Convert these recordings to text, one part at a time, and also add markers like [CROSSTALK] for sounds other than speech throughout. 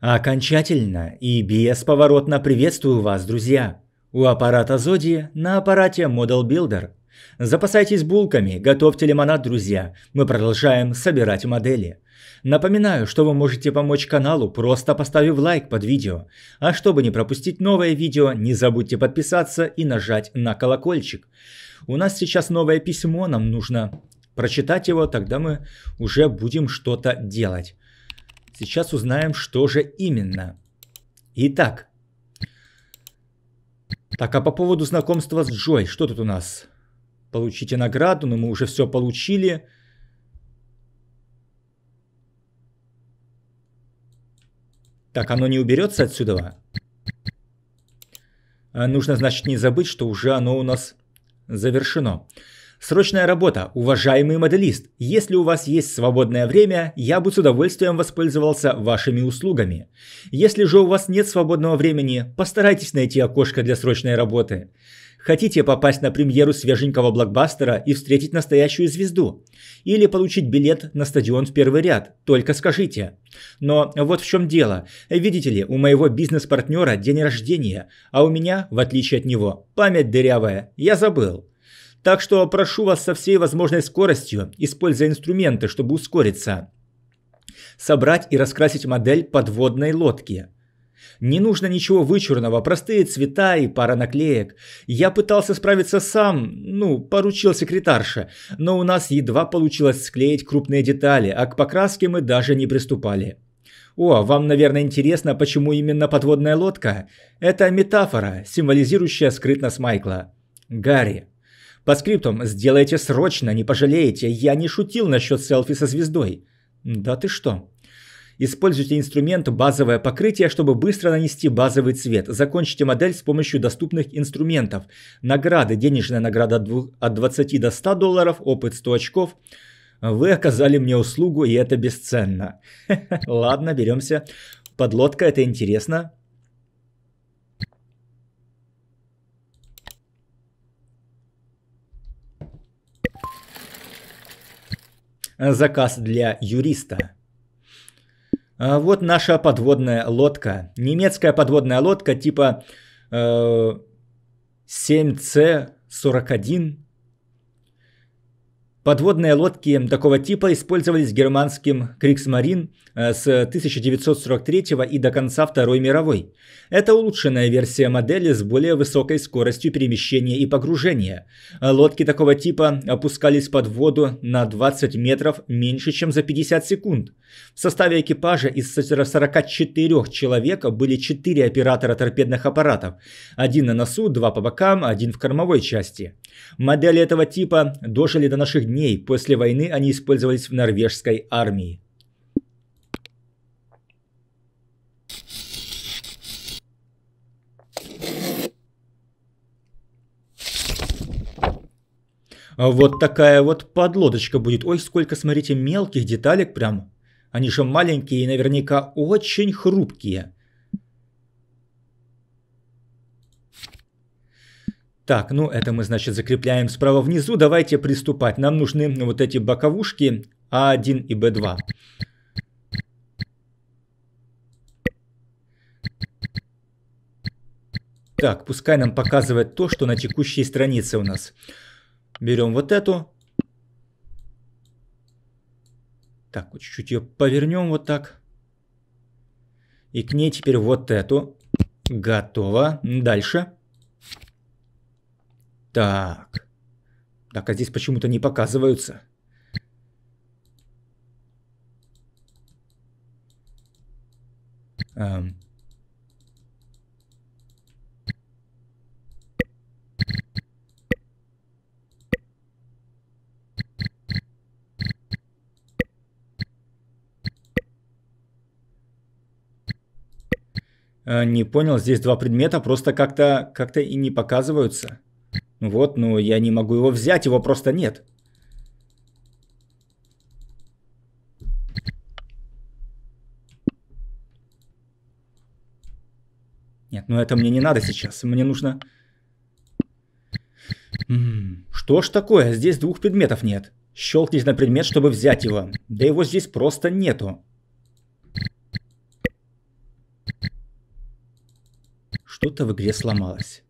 Окончательно и бесповоротно приветствую вас, друзья! У аппарата Зоди на аппарате Model Builder. Запасайтесь булками, готовьте лимонад, друзья. Мы продолжаем собирать модели. Напоминаю, что вы можете помочь каналу, просто поставив лайк под видео. А чтобы не пропустить новое видео, не забудьте подписаться и нажать на колокольчик. У нас сейчас новое письмо, нам нужно прочитать его, тогда мы уже будем что-то делать. Сейчас узнаем, что же именно. Итак. Так, а по поводу знакомства с Джой, что тут у нас? Получите награду, но мы уже все получили. Так, оно не уберется отсюда? А, нужно, значит, не забыть, что уже оно у нас завершено. Срочная работа, уважаемый моделист. Если у вас есть свободное время, я бы с удовольствием воспользовался вашими услугами. Если же у вас нет свободного времени, постарайтесь найти окошко для срочной работы. Хотите попасть на премьеру свеженького блокбастера и встретить настоящую звезду? Или получить билет на стадион в первый ряд? Только скажите. Но вот в чем дело. Видите ли, у моего бизнес-партнера день рождения, а у меня, в отличие от него, память дырявая. Я забыл. Так что прошу вас со всей возможной скоростью, используя инструменты, чтобы ускориться. Собрать и раскрасить модель подводной лодки. Не нужно ничего вычурного, простые цвета и пара наклеек. Я пытался справиться сам, ну, поручил секретарше, но у нас едва получилось склеить крупные детали, а к покраске мы даже не приступали. О, вам, наверное, интересно, почему именно подводная лодка? Это метафора, символизирующая скрытность Майкла. Гарри, по скриптам сделайте срочно, не пожалеете. Я не шутил насчет селфи со звездой. Да ты что? Используйте инструмент «Базовое покрытие», чтобы быстро нанести базовый цвет. Закончите модель с помощью доступных инструментов. Награды. Денежная награда от 20 до 100 долларов, опыт 100 очков. Вы оказали мне услугу, и это бесценно. [LAUGHS] Ладно, беремся. Подлодка, это интересно. Э, заказ для юриста. А, вот наша подводная лодка. Немецкая подводная лодка типа э, 7C41. Подводные лодки такого типа использовались германским Криксмарин Э, с 1943 и до конца Второй мировой. Это улучшенная версия модели с более высокой скоростью перемещения и погружения. Лодки такого типа опускались под воду на 20 метров меньше, чем за 50 секунд. В составе экипажа из 44 человек были 4 оператора торпедных аппаратов. Один на носу, два по бокам, один в кормовой части. Модели этого типа дожили до наших дней. После войны они использовались в норвежской армии. А вот такая вот подлодочка будет. Ой, сколько, смотрите, мелких деталек прям. Они же маленькие и наверняка очень хрупкие. Так, ну это мы, значит, закрепляем справа внизу. Давайте приступать. Нам нужны вот эти боковушки А1 и Б2. Так, пускай нам показывает то, что на текущей странице у нас. Берем вот эту. Так, вот чуть-чуть ее повернем вот так. И к ней теперь вот эту. Готово. Дальше. Так. Так, а здесь почему-то не показываются. Эм. Э, не понял, здесь два предмета просто как-то как, -то, и не показываются. Вот, ну я не могу его взять, его просто нет. Нет, ну это мне не надо сейчас. Мне нужно... Что ж такое? Здесь двух предметов нет. Щелкните на предмет, чтобы взять его. Да его здесь просто нету. Что-то в игре сломалось.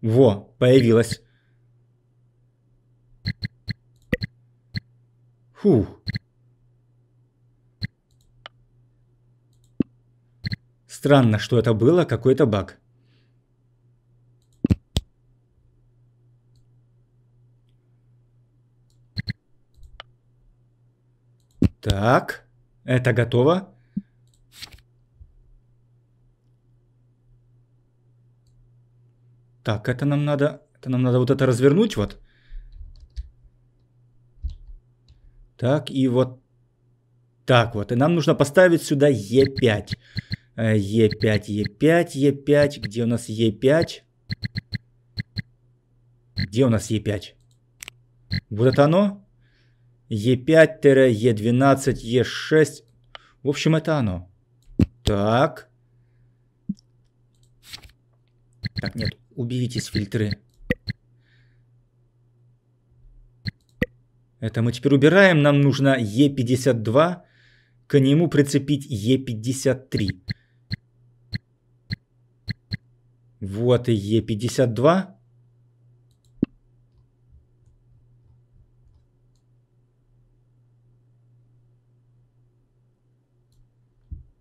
Во, появилась. Фух. Странно, что это было какой-то баг. Так, это готово. Так, это нам надо, это нам надо вот это развернуть вот. Так, и вот так вот. И нам нужно поставить сюда Е5. Е5, Е5, Е5. Где у нас Е5? Где у нас Е5? Вот это оно? Е5, Е12, Е6. В общем, это оно. Так. Так, нет, уберитесь фильтры. Это мы теперь убираем. Нам нужно Е52. К нему прицепить Е53. Вот и Е52.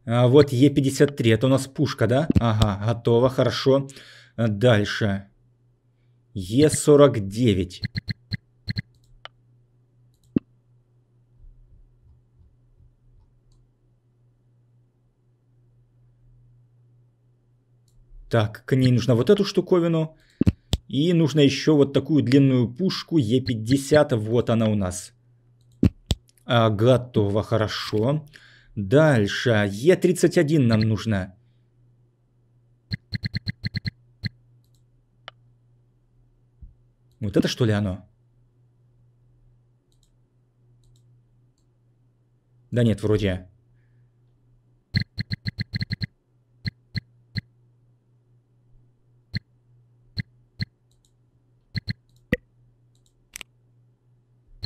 А вот Е53, это у нас пушка, да? Ага, готово, хорошо. Дальше. Е49. Так, к ней нужно вот эту штуковину. И нужно еще вот такую длинную пушку Е50. Вот она у нас. А, готово, хорошо. Дальше. Е31 нам нужно. Вот это что ли оно? Да нет, вроде.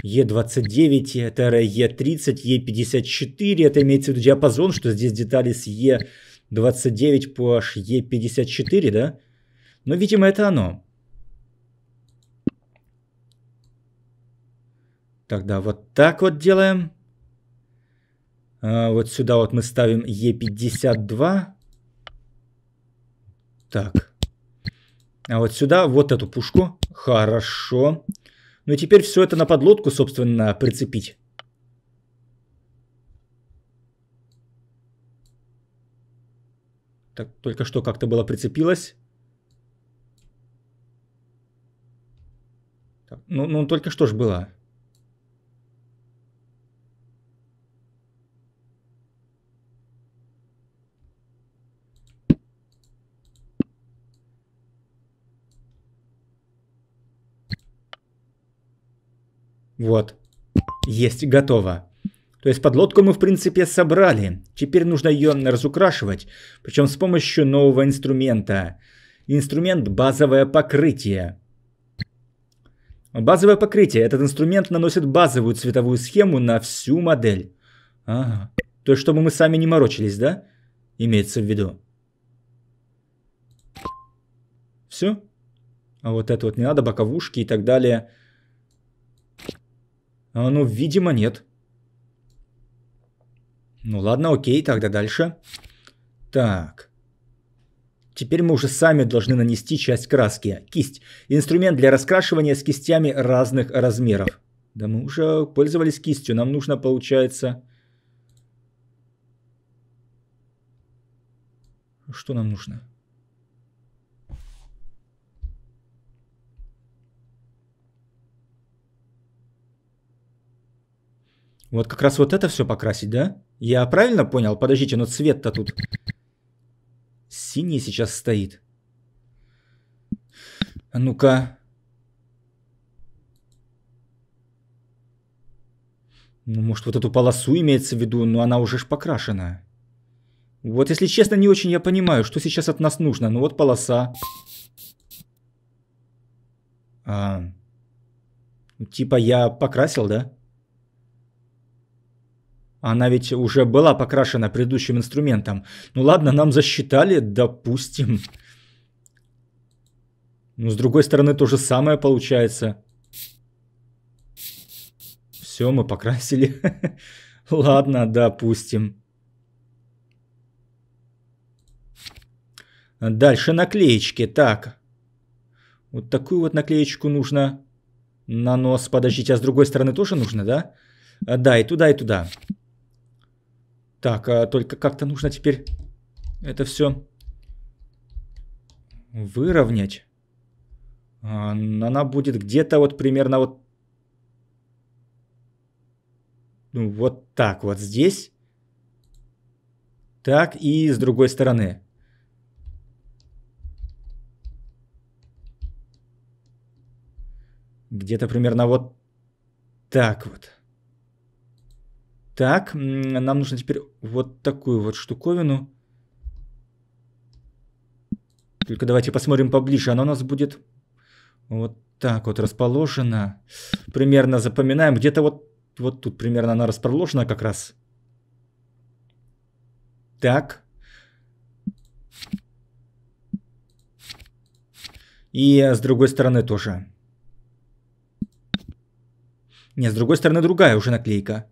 Е29, это Е30, Е54, это имеется в виду диапазон, что здесь детали с Е29 по аж Е54, да? Но, видимо, это оно. Тогда вот так вот делаем. А вот сюда вот мы ставим Е52. Так. А вот сюда вот эту пушку. Хорошо. Хорошо. Ну и теперь все это на подлодку, собственно, прицепить. Так, только что как-то было прицепилось. Так, ну, ну, только что ж было. Вот. Есть, готово. То есть подлодку мы, в принципе, собрали. Теперь нужно ее разукрашивать, причем с помощью нового инструмента. Инструмент «Базовое покрытие». Базовое покрытие. Этот инструмент наносит базовую цветовую схему на всю модель. Ага. То есть, чтобы мы сами не морочились, да? Имеется в виду. Все? А вот это вот не надо, боковушки и так далее. А, ну, видимо, нет. Ну ладно, окей, тогда дальше. Так. Теперь мы уже сами должны нанести часть краски. Кисть. Инструмент для раскрашивания с кистями разных размеров. Да мы уже пользовались кистью. Нам нужно, получается... Что нам нужно? Вот как раз вот это все покрасить, да? Я правильно понял? Подождите, но цвет-то тут синий сейчас стоит. А ну-ка. Ну, может, вот эту полосу имеется в виду, но она уже ж покрашена. Вот, если честно, не очень я понимаю, что сейчас от нас нужно. Ну вот полоса. А, ну, типа я покрасил, да? Она ведь уже была покрашена предыдущим инструментом. Ну ладно, нам засчитали, допустим. Но с другой стороны, то же самое получается. Все, мы покрасили. [LAUGHS] Ладно, допустим. Дальше наклеечки. Так. Вот такую вот наклеечку нужно на нос. Подождите, а с другой стороны тоже нужно, да? Да, и туда, и туда. Так, а только как-то нужно теперь это все выровнять. А, она будет где-то вот примерно вот... Ну, вот так вот здесь. Так и с другой стороны. Где-то примерно вот так вот. Так, нам нужно теперь вот такую вот штуковину. Только давайте посмотрим поближе. Она у нас будет вот так вот расположена. Примерно запоминаем. Где-то вот, вот тут примерно она расположена как раз. Так. И с другой стороны тоже. Не, с другой стороны другая уже наклейка.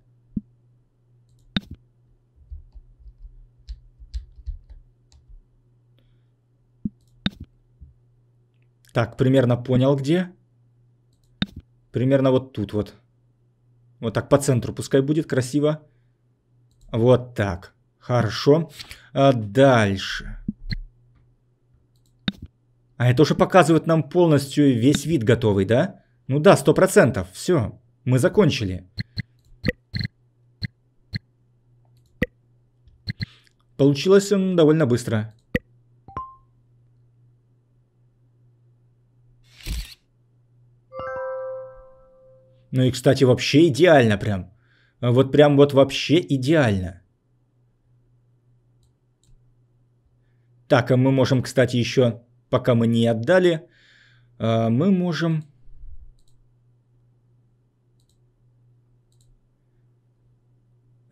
Так, примерно понял где. Примерно вот тут вот. Вот так по центру пускай будет красиво. Вот так. Хорошо. А дальше. А это уже показывает нам полностью весь вид готовый, да? Ну да, сто процентов. Все, мы закончили. Получилось он довольно быстро. Ну и, кстати, вообще идеально прям. А вот прям вот вообще идеально. Так, а мы можем, кстати, еще, пока мы не отдали, а, мы можем...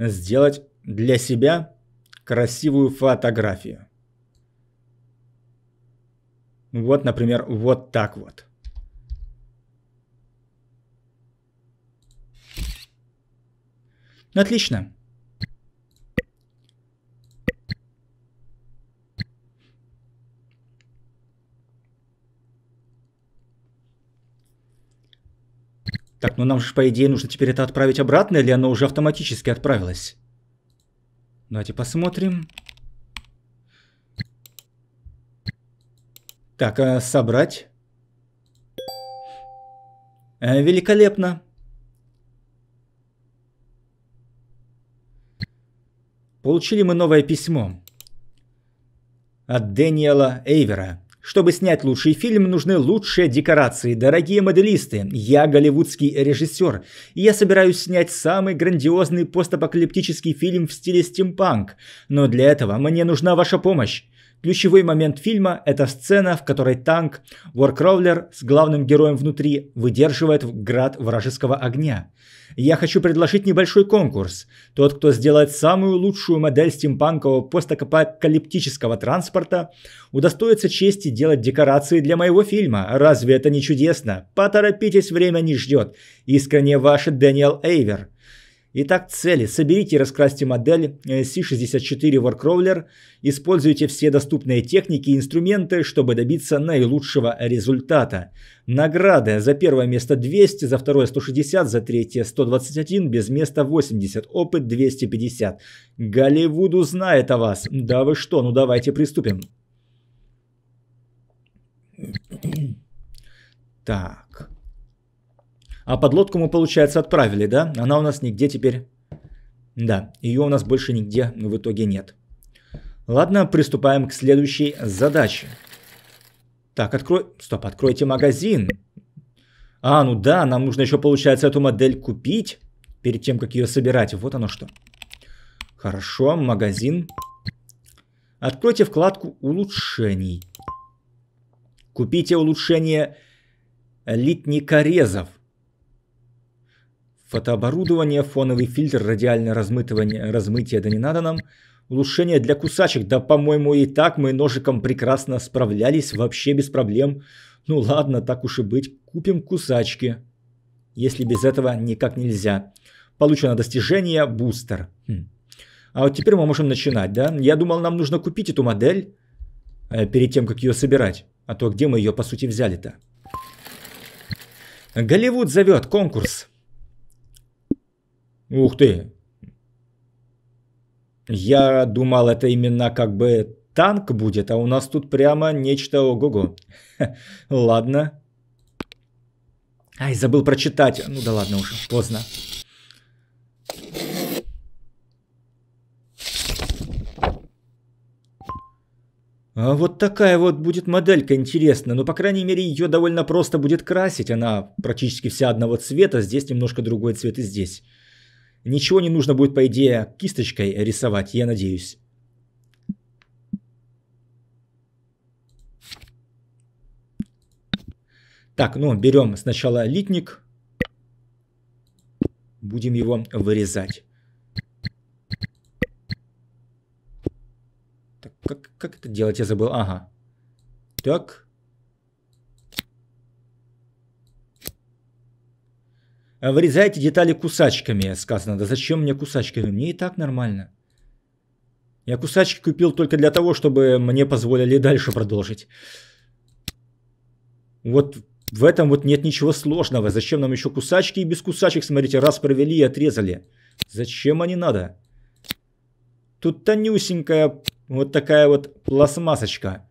Сделать для себя красивую фотографию. Вот, например, вот так вот. Ну Отлично. Так, ну нам же, по идее, нужно теперь это отправить обратно, или оно уже автоматически отправилось? Давайте посмотрим. Так, э, собрать? Э, великолепно. получили мы новое письмо от Дэниела Эйвера. Чтобы снять лучший фильм, нужны лучшие декорации, дорогие моделисты. Я голливудский режиссер, и я собираюсь снять самый грандиозный постапокалиптический фильм в стиле стимпанк. Но для этого мне нужна ваша помощь. Ключевой момент фильма – это сцена, в которой танк Warcrawler с главным героем внутри выдерживает град вражеского огня. Я хочу предложить небольшой конкурс. Тот, кто сделает самую лучшую модель стимпанкового постапокалиптического транспорта, удостоится чести делать декорации для моего фильма. Разве это не чудесно? Поторопитесь, время не ждет. Искренне ваш Дэниел Эйвер. Итак, цели. Соберите и раскрасьте модель э, C64 Warcrawler. Используйте все доступные техники и инструменты, чтобы добиться наилучшего результата. Награды. За первое место 200, за второе 160, за третье 121, без места 80, опыт 250. Голливуд узнает о вас. Да вы что, ну давайте приступим. Так. А подлодку мы, получается, отправили, да? Она у нас нигде теперь... Да, ее у нас больше нигде в итоге нет. Ладно, приступаем к следующей задаче. Так, открой... Стоп, откройте магазин. А, ну да, нам нужно еще, получается, эту модель купить. Перед тем, как ее собирать. Вот оно что. Хорошо, магазин. Откройте вкладку улучшений. Купите улучшение литникорезов фотооборудование, фоновый фильтр, радиальное размытывание, размытие, да не надо нам. Улучшение для кусачек, да по-моему и так мы ножиком прекрасно справлялись, вообще без проблем. Ну ладно, так уж и быть, купим кусачки, если без этого никак нельзя. Получено достижение, бустер. Хм. А вот теперь мы можем начинать, да? Я думал, нам нужно купить эту модель э, перед тем, как ее собирать. А то где мы ее, по сути, взяли-то? Голливуд зовет конкурс. Ух ты. Я думал, это именно как бы танк будет, а у нас тут прямо нечто ого-го. [LAUGHS] Ладно. Ай, забыл прочитать. Ну да ладно уже, поздно. А вот такая вот будет моделька интересная. но ну, по крайней мере ее довольно просто будет красить, она практически вся одного цвета, здесь немножко другой цвет и здесь. Ничего не нужно будет, по идее, кисточкой рисовать, я надеюсь. Так, ну, берем сначала литник. Будем его вырезать. Так, как, как это делать, я забыл. Ага. Так. Э, вырезайте детали кусачками, сказано. Да зачем мне кусачки? Мне и так нормально. Я кусачки купил только для того, чтобы мне позволили дальше продолжить. Вот в этом вот нет ничего сложного. Зачем нам еще кусачки и без кусачек, смотрите, раз провели и отрезали. Зачем они надо? Тут тонюсенькая вот такая вот пластмасочка.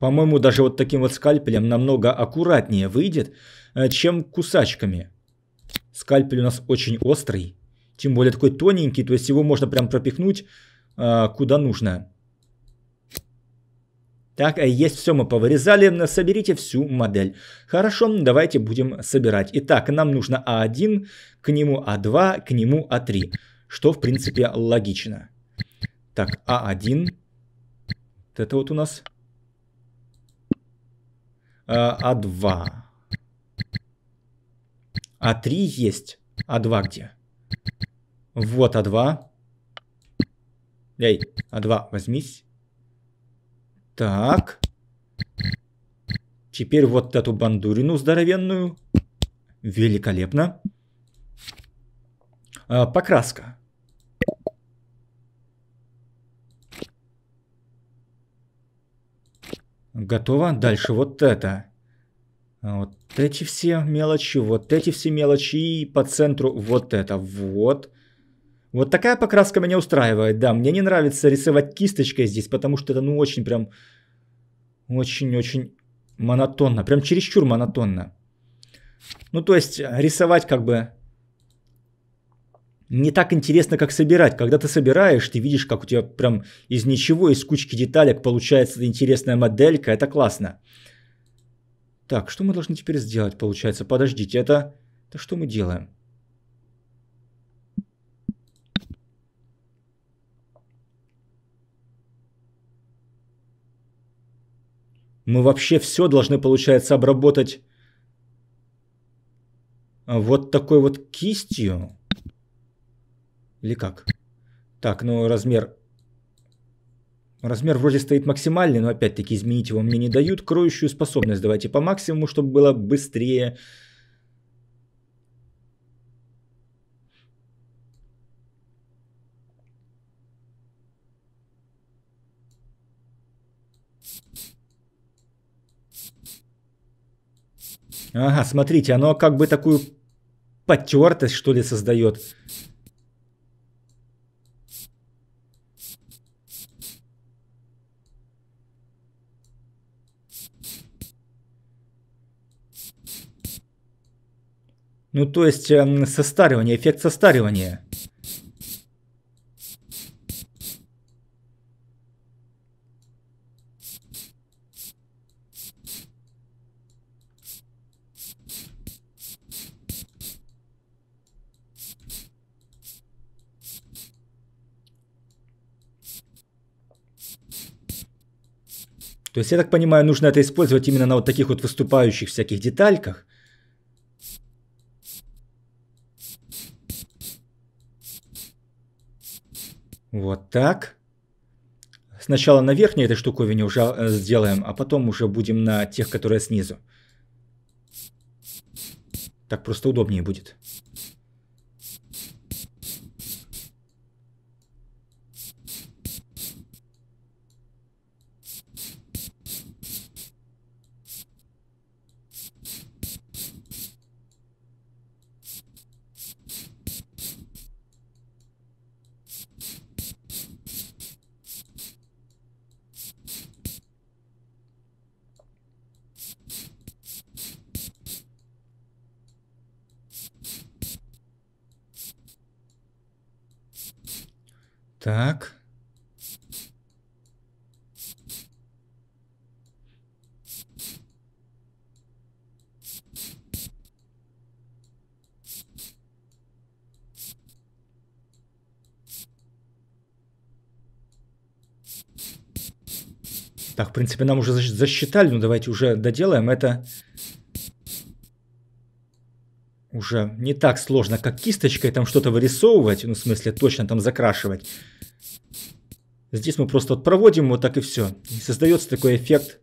По-моему, даже вот таким вот скальпелем намного аккуратнее выйдет, э, чем кусачками. Скальпель у нас очень острый. Тем более такой тоненький, то есть его можно прям пропихнуть э, куда нужно. Так, э, есть все, мы повырезали, соберите всю модель. Хорошо, давайте будем собирать. Итак, нам нужно А1, к нему А2, к нему А3, что в принципе логично. Так, А1, вот это вот у нас а2. А3 а есть. А2 где? Вот А2. Эй, А2, возьмись. Так. Теперь вот эту бандурину здоровенную. Великолепно. А, покраска. Готово. Дальше вот это. Вот эти все мелочи, вот эти все мелочи и по центру вот это. Вот. Вот такая покраска меня устраивает, да. Мне не нравится рисовать кисточкой здесь, потому что это ну очень прям... Очень-очень монотонно. Прям чересчур монотонно. Ну то есть рисовать как бы не так интересно, как собирать. Когда ты собираешь, ты видишь, как у тебя прям из ничего, из кучки деталек получается интересная моделька. Это классно. Так, что мы должны теперь сделать, получается? Подождите, это... Это что мы делаем? Мы вообще все должны, получается, обработать вот такой вот кистью. Или как? Так, ну размер... Размер вроде стоит максимальный, но опять-таки изменить его мне не дают. Кроющую способность давайте по максимуму, чтобы было быстрее. Ага, смотрите, оно как бы такую потертость, что ли, создает. Ну, то есть, эм, состаривание, эффект состаривания. То есть, я так понимаю, нужно это использовать именно на вот таких вот выступающих всяких детальках – Вот так. Сначала на верхней этой штуковине уже э, сделаем, а потом уже будем на тех, которые снизу. Так просто удобнее будет. Так. Так, в принципе, нам уже засчитали, но давайте уже доделаем это уже не так сложно, как кисточкой там что-то вырисовывать, ну, в смысле, точно там закрашивать. Здесь мы просто вот проводим вот так и все. И создается такой эффект,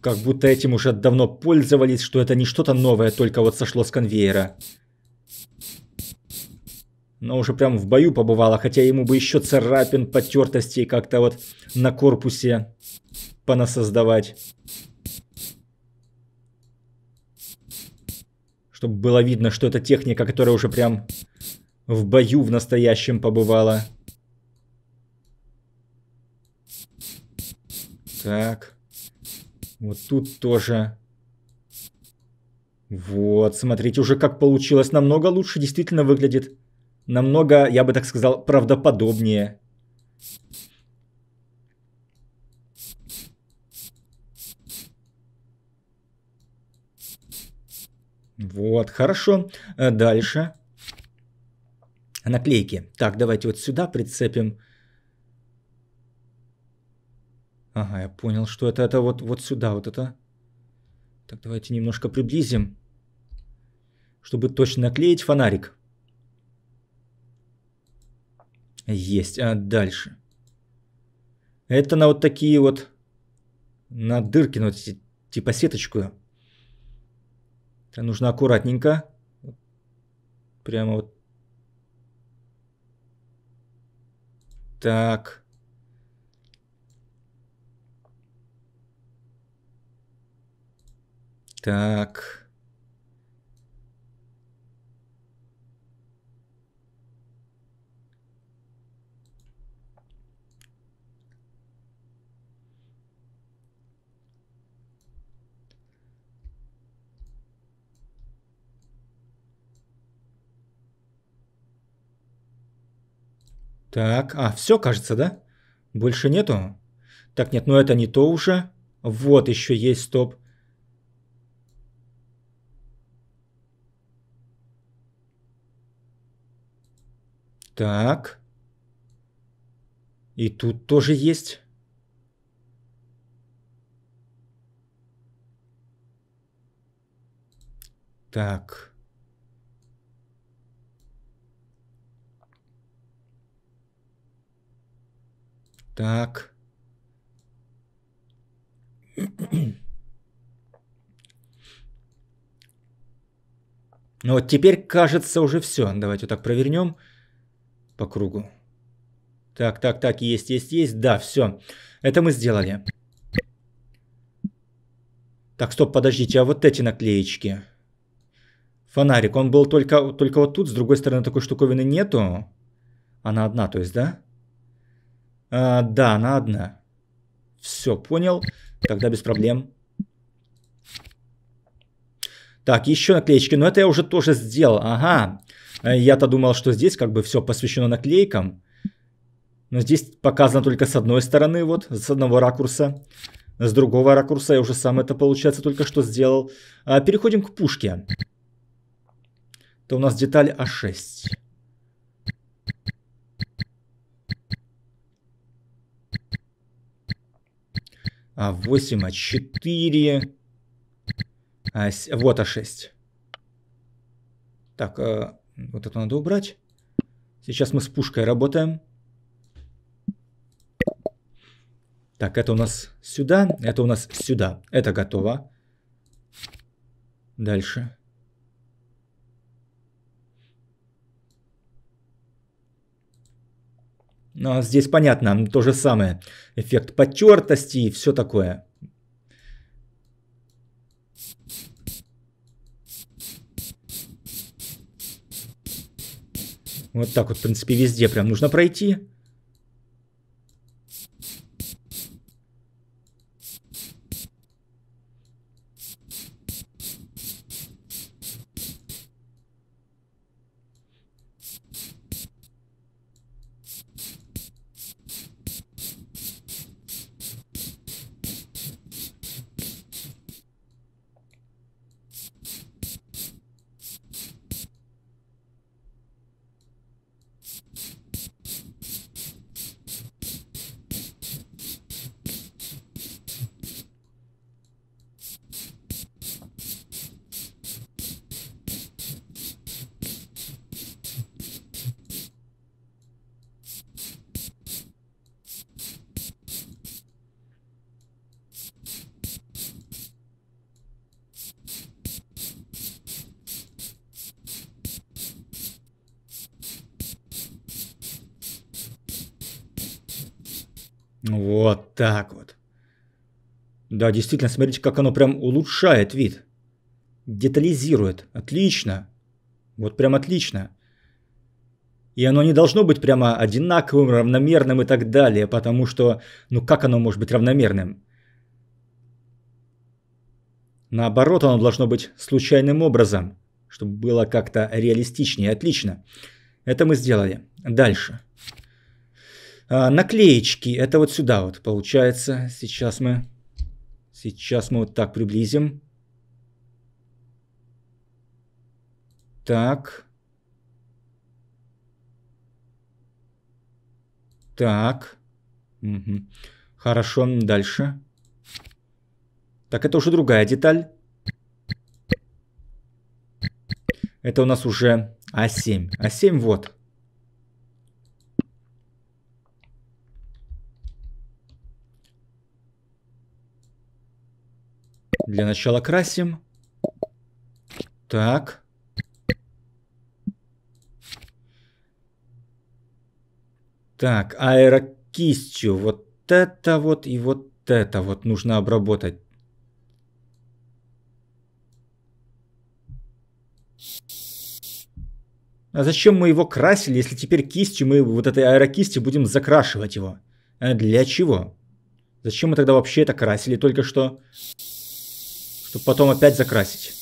как будто этим уже давно пользовались, что это не что-то новое, только вот сошло с конвейера. Но уже прям в бою побывало, хотя ему бы еще царапин, потертостей как-то вот на корпусе понасоздавать. чтобы было видно, что это техника, которая уже прям в бою в настоящем побывала. Так. Вот тут тоже. Вот, смотрите, уже как получилось. Намного лучше действительно выглядит. Намного, я бы так сказал, правдоподобнее. Вот, хорошо. Э, дальше. Наклейки. Так, давайте вот сюда прицепим. Ага, я понял, что это. Это вот, вот сюда, вот это. Так, давайте немножко приблизим, чтобы точно наклеить фонарик. Есть. А дальше. Это на вот такие вот, на дырки, ну, типа сеточку это нужно аккуратненько. Прямо вот. Так. Так. Так, а, все, кажется, да? Больше нету? Так, нет, ну это не то уже. Вот еще есть, стоп. Так. И тут тоже есть. Так. Так. Ну вот теперь, кажется, уже все. Давайте вот так провернем по кругу. Так, так, так, есть, есть, есть. Да, все. Это мы сделали. Так, стоп, подождите, а вот эти наклеечки? Фонарик, он был только, только вот тут, с другой стороны такой штуковины нету. Она одна, то есть, да? А, да, она одна. Все, понял. Тогда без проблем. Так, еще наклеечки. Но это я уже тоже сделал. Ага. Э, я-то думал, что здесь как бы все посвящено наклейкам. Но здесь показано только с одной стороны, вот, с одного ракурса. С другого ракурса я уже сам это, получается, только что сделал. А, переходим к пушке. То у нас деталь А6. А8, А4, а, а, а вот А6. Так, а, вот это надо убрать. Сейчас мы с пушкой работаем. Так, это у нас сюда, это у нас сюда. Это готово. Дальше. Но ну, а здесь понятно, то же самое. Эффект потертости и все такое. Вот так вот, в принципе, везде прям нужно пройти. Вот так вот. Да, действительно, смотрите, как оно прям улучшает вид. Детализирует. Отлично. Вот прям отлично. И оно не должно быть прямо одинаковым, равномерным и так далее, потому что, ну как оно может быть равномерным? Наоборот, оно должно быть случайным образом, чтобы было как-то реалистичнее. Отлично. Это мы сделали. Дальше. А, наклеечки. Это вот сюда вот получается. Сейчас мы... Сейчас мы вот так приблизим. Так. Так. Угу. Хорошо, дальше. Так, это уже другая деталь. Это у нас уже А7. А7 вот. Для начала красим. Так. Так, аэрокистью. Вот это вот и вот это вот нужно обработать. А зачем мы его красили, если теперь кистью мы вот этой аэрокистью будем закрашивать его? А для чего? Зачем мы тогда вообще это красили только что? чтобы потом опять закрасить.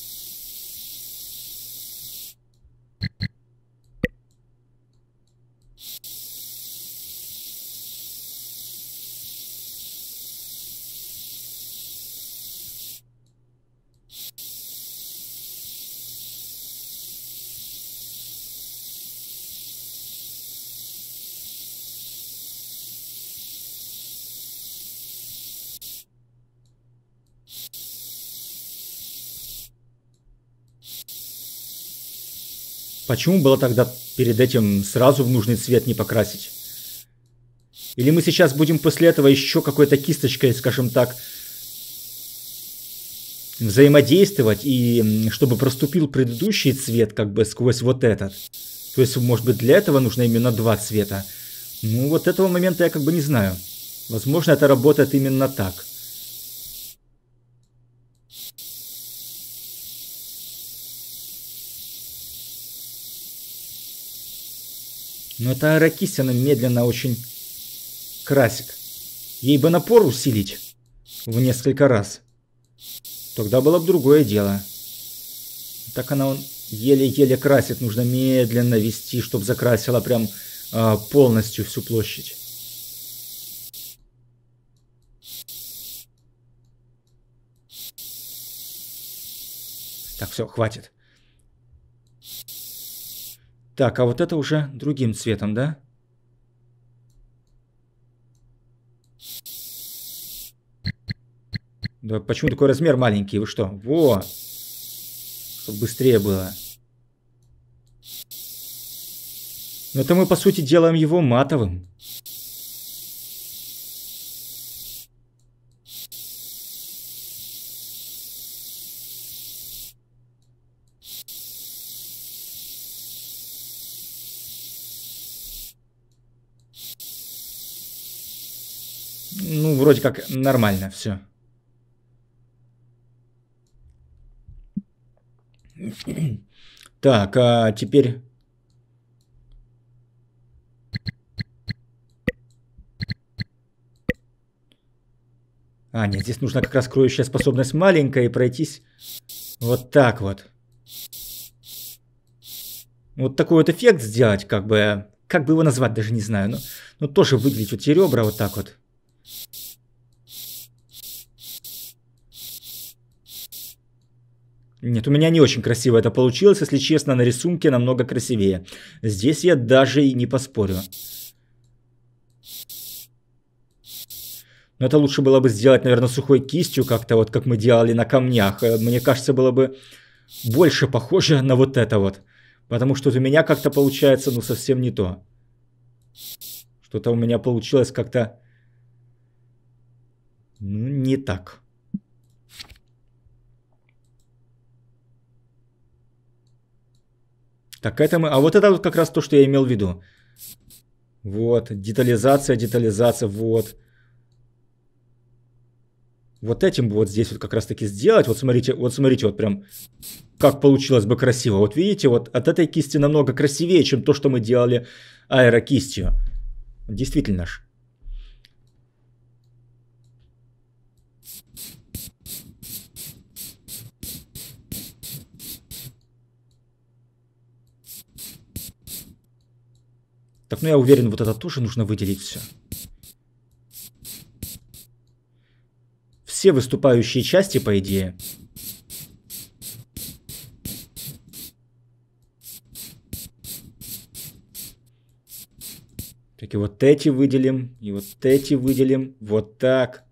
Почему было тогда перед этим сразу в нужный цвет не покрасить? Или мы сейчас будем после этого еще какой-то кисточкой, скажем так, взаимодействовать, и чтобы проступил предыдущий цвет как бы сквозь вот этот. То есть, может быть, для этого нужно именно два цвета. Ну, вот этого момента я как бы не знаю. Возможно, это работает именно так. Но это Аракисяна медленно очень красит. Ей бы напор усилить в несколько раз. Тогда было бы другое дело. Так она он еле-еле красит. Нужно медленно вести, чтобы закрасила прям э, полностью всю площадь. Так, все, хватит. Так, а вот это уже другим цветом, да? Да почему такой размер маленький? Вы что? Во! Чтоб быстрее было. Но это мы, по сути, делаем его матовым. вроде как нормально все. Так, а теперь... А, нет, здесь нужна как раз кроющая способность маленькая и пройтись вот так вот. Вот такой вот эффект сделать, как бы... Как бы его назвать, даже не знаю. Но, но тоже выглядит, вот эти ребра вот так вот. Нет, у меня не очень красиво это получилось, если честно, на рисунке намного красивее. Здесь я даже и не поспорю. Но это лучше было бы сделать, наверное, сухой кистью, как-то вот как мы делали на камнях. Мне кажется, было бы больше похоже на вот это вот. Потому что у меня как-то получается, ну, совсем не то. Что-то у меня получилось как-то... Ну, не так. Так это мы... А вот это вот как раз то, что я имел в виду. Вот, детализация, детализация, вот. Вот этим вот здесь вот как раз таки сделать. Вот смотрите, вот смотрите, вот прям как получилось бы красиво. Вот видите, вот от этой кисти намного красивее, чем то, что мы делали аэрокистью. Действительно ж. Так, ну я уверен, вот это тоже нужно выделить все. Все выступающие части, по идее. Так, и вот эти выделим, и вот эти выделим, вот так.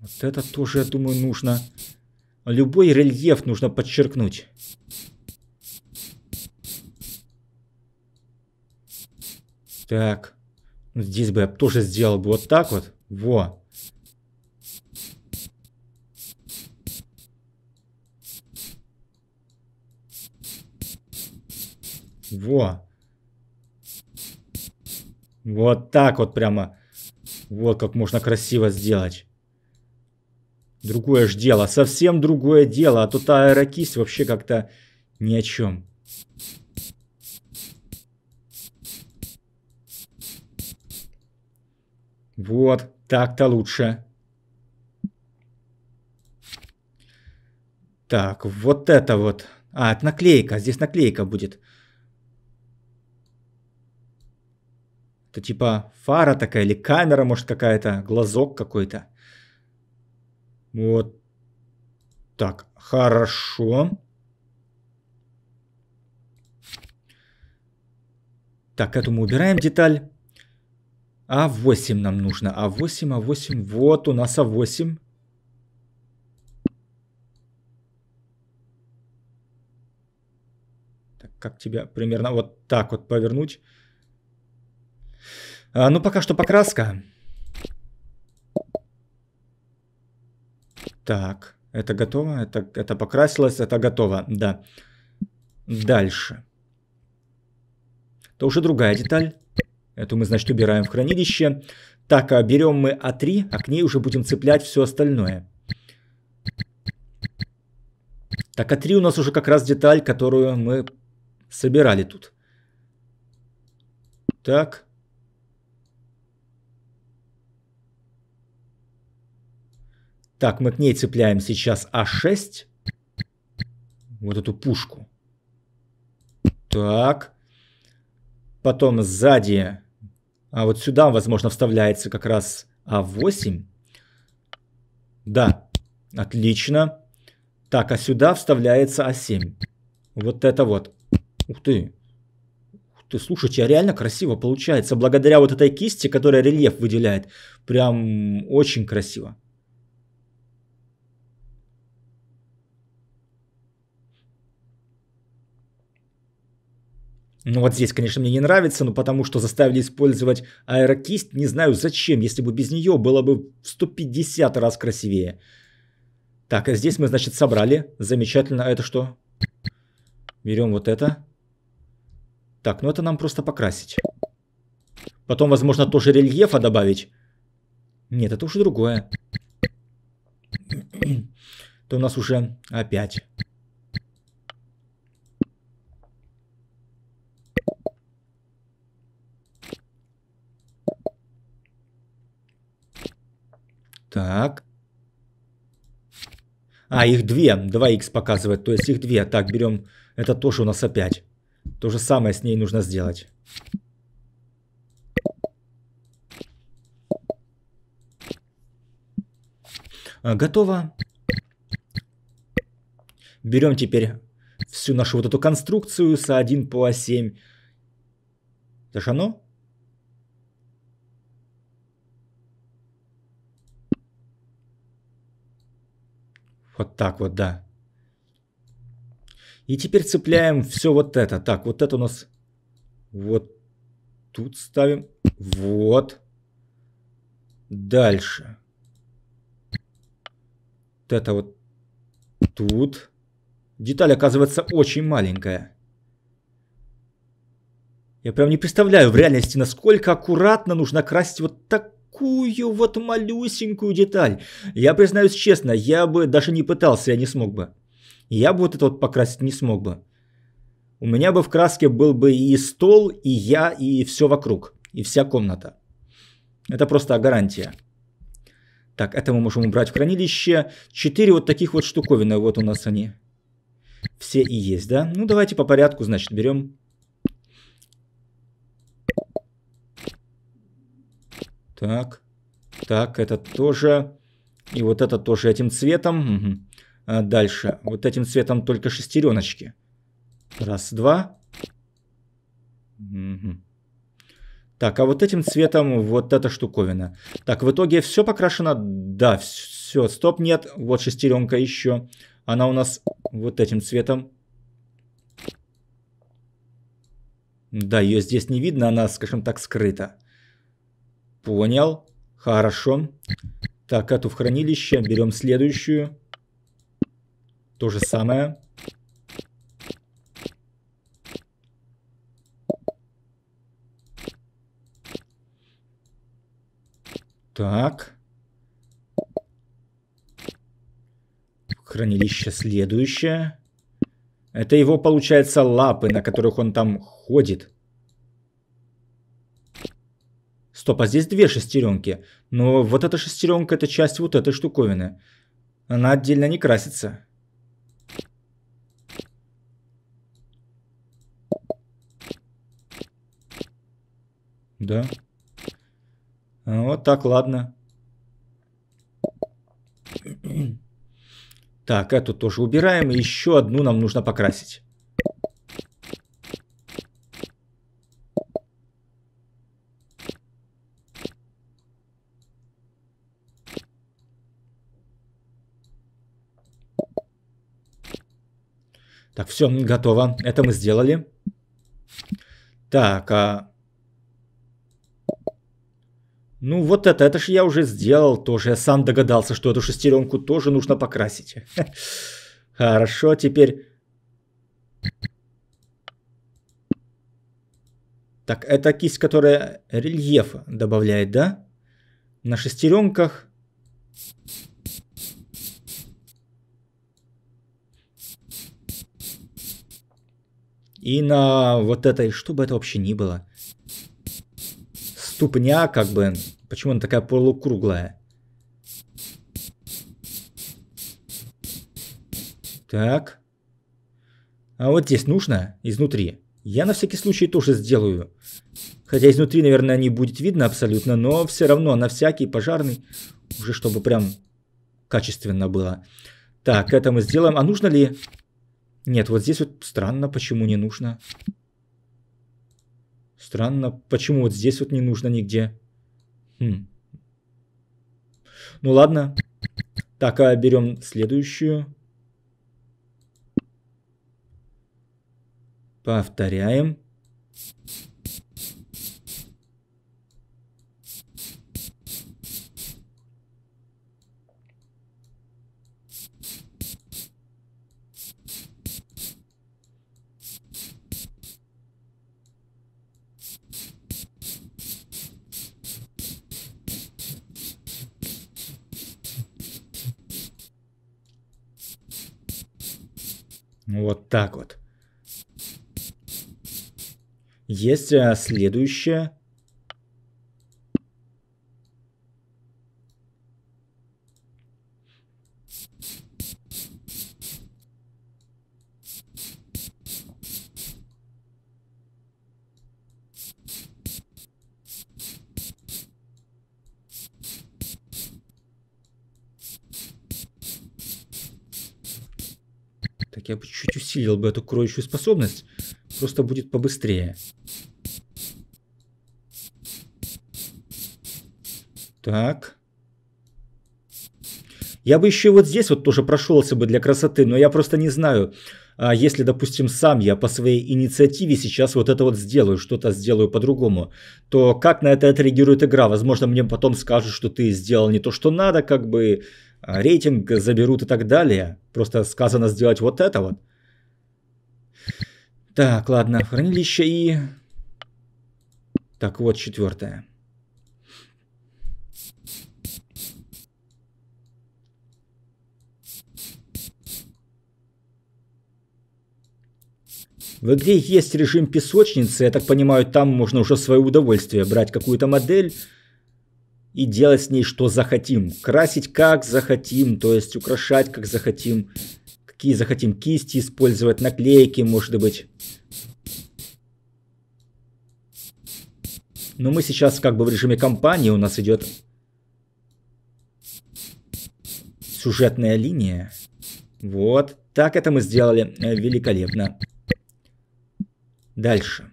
Вот это тоже, я думаю, нужно. Любой рельеф нужно подчеркнуть. Так. Ну, здесь бы я тоже сделал бы вот так вот. Во. Во. Вот так вот прямо. Вот как можно красиво сделать. Другое ж дело. Совсем другое дело. А тут аэрокись вообще как-то ни о чем. Вот, так-то лучше. Так, вот это вот. А, это наклейка. Здесь наклейка будет. Это типа фара такая или камера, может, какая-то. Глазок какой-то. Вот. Так, хорошо. Так, эту мы убираем деталь. А8 нам нужно. А8, А8. Вот у нас А8. Так, как тебя примерно вот так вот повернуть? А, ну, пока что покраска. Так, это готово, это, это покрасилось, это готово, да. Дальше. Это уже другая деталь. Эту мы, значит, убираем в хранилище. Так, а берем мы А3, а к ней уже будем цеплять все остальное. Так, А3 у нас уже как раз деталь, которую мы собирали тут. Так. Так, мы к ней цепляем сейчас А6. Вот эту пушку. Так. Потом сзади а вот сюда, возможно, вставляется как раз А8. Да, отлично. Так, а сюда вставляется А7. Вот это вот. Ух ты. Ух ты, слушайте, а реально красиво получается. Благодаря вот этой кисти, которая рельеф выделяет. Прям очень красиво. Ну вот здесь, конечно, мне не нравится, но потому что заставили использовать аэрокисть, не знаю зачем, если бы без нее было бы в 150 раз красивее. Так, а здесь мы, значит, собрали. Замечательно. А это что? Берем вот это. Так, ну это нам просто покрасить. Потом, возможно, тоже рельефа добавить. Нет, это уже другое. [CLEARS THROAT] То у нас уже опять Так. А, их две. 2 x показывает. То есть их две. Так, берем. Это тоже у нас опять. То же самое с ней нужно сделать. А, готово. Берем теперь всю нашу вот эту конструкцию с 1 по 7. Это же оно? Вот так вот, да. И теперь цепляем все вот это. Так, вот это у нас вот тут ставим. Вот. Дальше. Вот это вот тут. Деталь оказывается очень маленькая. Я прям не представляю в реальности, насколько аккуратно нужно красить вот так такую вот малюсенькую деталь. Я признаюсь честно, я бы даже не пытался, я не смог бы. Я бы вот это вот покрасить не смог бы. У меня бы в краске был бы и стол, и я, и все вокруг, и вся комната. Это просто гарантия. Так, это мы можем убрать в хранилище. Четыре вот таких вот штуковины, вот у нас они. Все и есть, да? Ну, давайте по порядку, значит, берем Так, так, это тоже. И вот это тоже этим цветом. Угу. А дальше. Вот этим цветом только шестереночки. Раз, два. Угу. Так, а вот этим цветом вот эта штуковина. Так, в итоге все покрашено? Да, все, стоп, нет. Вот шестеренка еще. Она у нас вот этим цветом. Да, ее здесь не видно, она, скажем так, скрыта. Понял. Хорошо. Так, эту в хранилище. Берем следующую. То же самое. Так. Хранилище следующее. Это его, получается, лапы, на которых он там ходит. Стоп, а здесь две шестеренки. Но вот эта шестеренка это часть вот этой штуковины. Она отдельно не красится. Да. А, вот так, ладно. Так, эту тоже убираем. и Еще одну нам нужно покрасить. Так, все, готово. Это мы сделали. Так, а... Ну, вот это, это же я уже сделал тоже. Я сам догадался, что эту шестеренку тоже нужно покрасить. [LAUGHS] Хорошо, теперь... Так, это кисть, которая рельеф добавляет, да? На шестеренках. и на вот этой, что бы это вообще ни было. Ступня, как бы, почему она такая полукруглая? Так. А вот здесь нужно изнутри. Я на всякий случай тоже сделаю. Хотя изнутри, наверное, не будет видно абсолютно, но все равно на всякий пожарный, уже чтобы прям качественно было. Так, это мы сделаем. А нужно ли нет, вот здесь вот странно, почему не нужно. Странно, почему вот здесь вот не нужно нигде. Хм. Ну ладно. Так, а берем следующую. Повторяем. Вот так вот. Есть э, следующее. усилил бы эту кроющую способность, просто будет побыстрее. Так. Я бы еще вот здесь вот тоже прошелся бы для красоты, но я просто не знаю, а если, допустим, сам я по своей инициативе сейчас вот это вот сделаю, что-то сделаю по-другому, то как на это отреагирует игра? Возможно, мне потом скажут, что ты сделал не то, что надо, как бы а рейтинг заберут и так далее. Просто сказано сделать вот это вот. Так, ладно, хранилище и... Так, вот четвертое. В игре есть режим песочницы, я так понимаю, там можно уже свое удовольствие брать какую-то модель и делать с ней что захотим. Красить как захотим, то есть украшать как захотим. Какие захотим кисти использовать, наклейки, может быть. Но мы сейчас как бы в режиме кампании у нас идет сюжетная линия. Вот так это мы сделали э, великолепно. Дальше.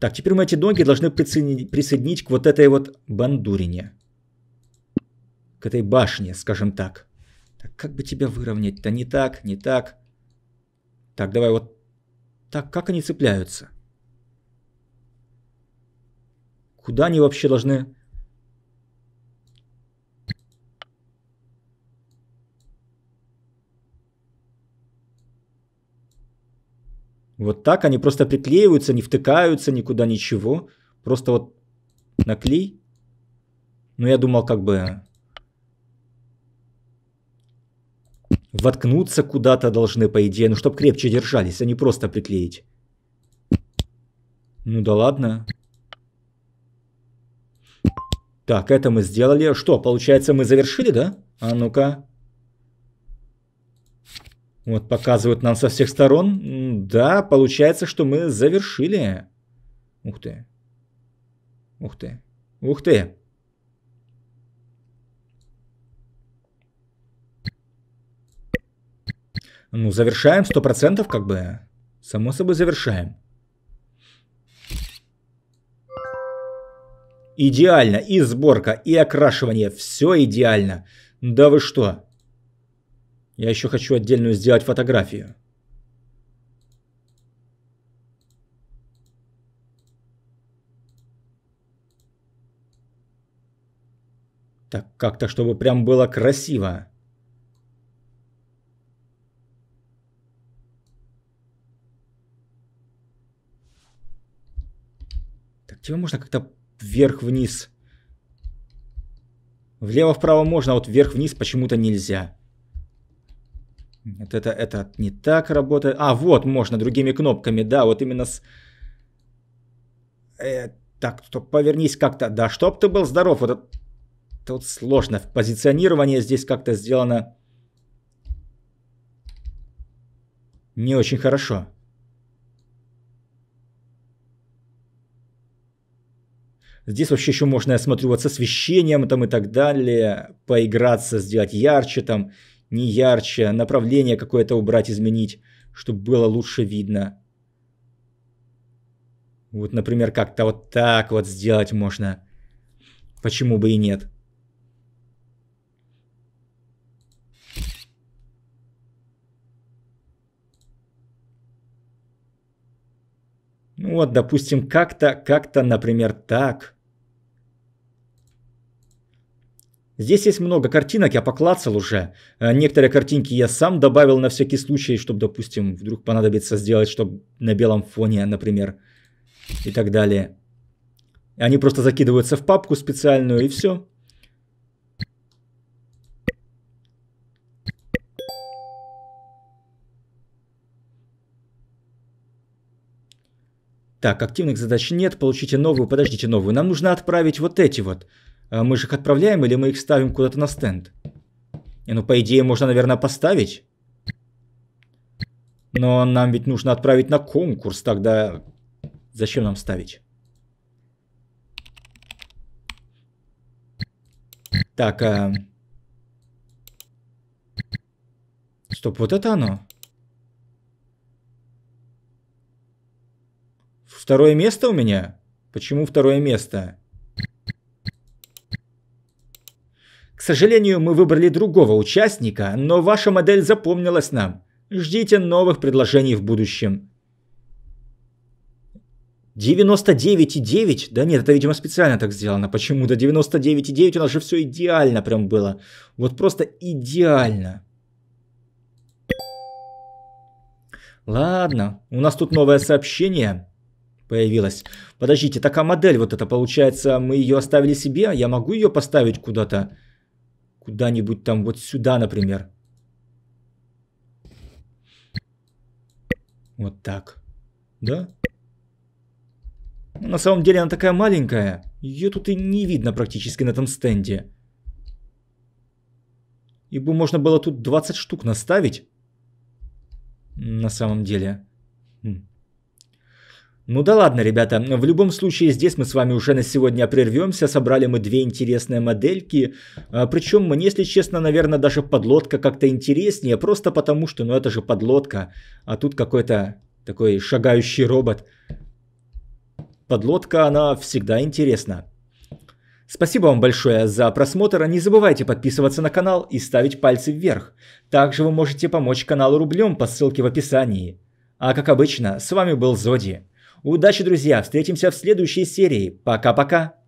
Так, теперь мы эти ноги должны присоединить к вот этой вот бандурине. К этой башне, скажем так как бы тебя выровнять да Не так, не так. Так, давай вот так. Как они цепляются? Куда они вообще должны... Вот так они просто приклеиваются, не втыкаются никуда, ничего. Просто вот наклей. Ну, я думал, как бы воткнуться куда-то должны, по идее, ну, чтобы крепче держались, а не просто приклеить. Ну да ладно. Так, это мы сделали. Что, получается, мы завершили, да? А ну-ка. Вот, показывают нам со всех сторон. Да, получается, что мы завершили. Ух ты. Ух ты. Ух ты. Ну, завершаем 100%, как бы. Само собой, завершаем. Идеально. И сборка, и окрашивание. Все идеально. Да вы что? Я еще хочу отдельную сделать фотографию. Так как-то, чтобы прям было красиво. Тебе можно как-то вверх-вниз. Влево-вправо можно, а вот вверх-вниз почему-то нельзя. Нет, это, это не так работает. А, вот, можно другими кнопками, да, вот именно с... Э, так, то повернись как-то. Да, чтоб ты был здоров. Вот это тут сложно. Позиционирование здесь как-то сделано не очень хорошо. Здесь вообще еще можно, я смотрю, вот с освещением там и так далее, поиграться, сделать ярче там, не ярче, направление какое-то убрать, изменить, чтобы было лучше видно. Вот, например, как-то вот так вот сделать можно. Почему бы и нет? Ну вот, допустим, как-то, как-то, например, так. Здесь есть много картинок, я поклацал уже. Э, некоторые картинки я сам добавил на всякий случай, чтобы, допустим, вдруг понадобится сделать, чтобы на белом фоне, например, и так далее. Они просто закидываются в папку специальную и все. Так, активных задач нет, получите новую, подождите новую. Нам нужно отправить вот эти вот. А мы же их отправляем или мы их ставим куда-то на стенд? И, ну, по идее, можно, наверное, поставить. Но нам ведь нужно отправить на конкурс, тогда зачем нам ставить? Так, а... Стоп, вот это оно? Второе место у меня? Почему второе место? К сожалению, мы выбрали другого участника, но ваша модель запомнилась нам. Ждите новых предложений в будущем. 99,9? Да нет, это, видимо, специально так сделано. Почему-то 99,9 у нас же все идеально прям было. Вот просто идеально. Ладно, у нас тут новое сообщение появилась. Подождите, такая модель вот это получается, мы ее оставили себе? А я могу ее поставить куда-то? Куда-нибудь там, вот сюда, например. Вот так. Да? Ну, на самом деле она такая маленькая. Ее тут и не видно практически на этом стенде. И бы можно было тут 20 штук наставить. На самом деле. Хм. Ну да ладно, ребята, в любом случае здесь мы с вами уже на сегодня прервемся. Собрали мы две интересные модельки. А, Причем мне, если честно, наверное, даже подлодка как-то интереснее. Просто потому, что ну это же подлодка. А тут какой-то такой шагающий робот. Подлодка, она всегда интересна. Спасибо вам большое за просмотр. Не забывайте подписываться на канал и ставить пальцы вверх. Также вы можете помочь каналу рублем по ссылке в описании. А как обычно, с вами был Зоди. Удачи, друзья! Встретимся в следующей серии. Пока-пока!